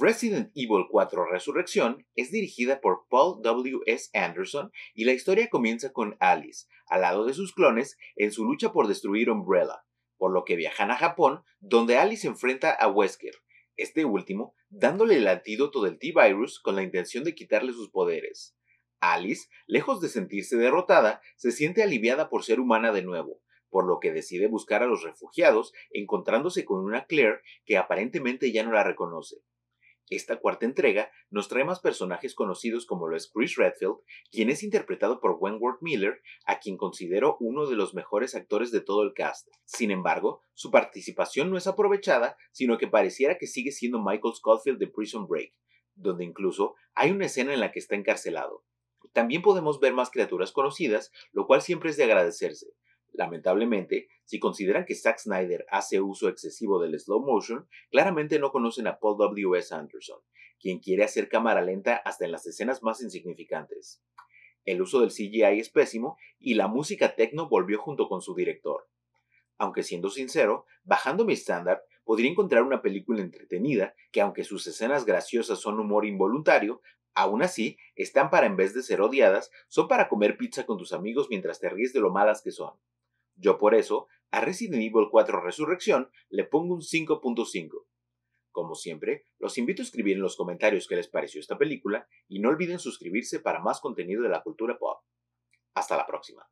Resident Evil 4 Resurrección es dirigida por Paul W.S. Anderson y la historia comienza con Alice, al lado de sus clones, en su lucha por destruir Umbrella, por lo que viajan a Japón, donde Alice enfrenta a Wesker, este último dándole el antídoto del T-Virus con la intención de quitarle sus poderes. Alice, lejos de sentirse derrotada, se siente aliviada por ser humana de nuevo, por lo que decide buscar a los refugiados, encontrándose con una Claire que aparentemente ya no la reconoce. Esta cuarta entrega nos trae más personajes conocidos como lo es Chris Redfield, quien es interpretado por Wentworth Miller, a quien considero uno de los mejores actores de todo el cast. Sin embargo, su participación no es aprovechada, sino que pareciera que sigue siendo Michael Scofield de Prison Break, donde incluso hay una escena en la que está encarcelado. También podemos ver más criaturas conocidas, lo cual siempre es de agradecerse. Lamentablemente, si consideran que Zack Snyder hace uso excesivo del slow motion, claramente no conocen a Paul W.S. Anderson, quien quiere hacer cámara lenta hasta en las escenas más insignificantes. El uso del CGI es pésimo y la música techno volvió junto con su director. Aunque siendo sincero, bajando mi estándar, podría encontrar una película entretenida que aunque sus escenas graciosas son humor involuntario, Aún así, están para en vez de ser odiadas, son para comer pizza con tus amigos mientras te ríes de lo malas que son. Yo por eso, a Resident Evil 4 Resurrección le pongo un 5.5. Como siempre, los invito a escribir en los comentarios qué les pareció esta película y no olviden suscribirse para más contenido de la cultura pop. Hasta la próxima.